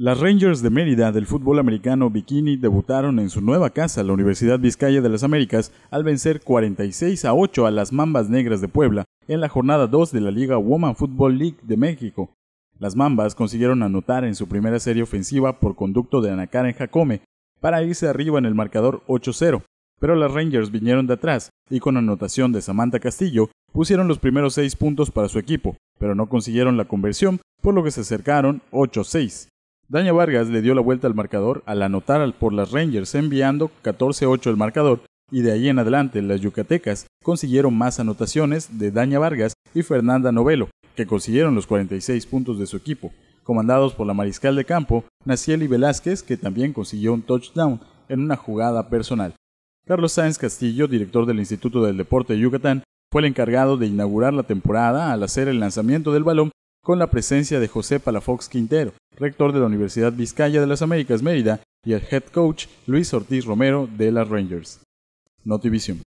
Las Rangers de Mérida del fútbol americano bikini debutaron en su nueva casa, la Universidad Vizcaya de las Américas, al vencer 46 a 8 a las Mambas Negras de Puebla en la jornada 2 de la Liga Woman Football League de México. Las Mambas consiguieron anotar en su primera serie ofensiva por conducto de Anacaren Jacome para irse arriba en el marcador 8-0, pero las Rangers vinieron de atrás y con anotación de Samantha Castillo pusieron los primeros 6 puntos para su equipo, pero no consiguieron la conversión, por lo que se acercaron 8-6. Daña Vargas le dio la vuelta al marcador al anotar por las Rangers enviando 14-8 el marcador y de ahí en adelante las Yucatecas consiguieron más anotaciones de Daña Vargas y Fernanda Novelo, que consiguieron los 46 puntos de su equipo, comandados por la mariscal de campo Nacieli Velázquez, que también consiguió un touchdown en una jugada personal. Carlos Sáenz Castillo, director del Instituto del Deporte de Yucatán, fue el encargado de inaugurar la temporada al hacer el lanzamiento del balón con la presencia de José Palafox Quintero, rector de la Universidad Vizcaya de las Américas Mérida, y el head coach Luis Ortiz Romero de las Rangers. Notivision.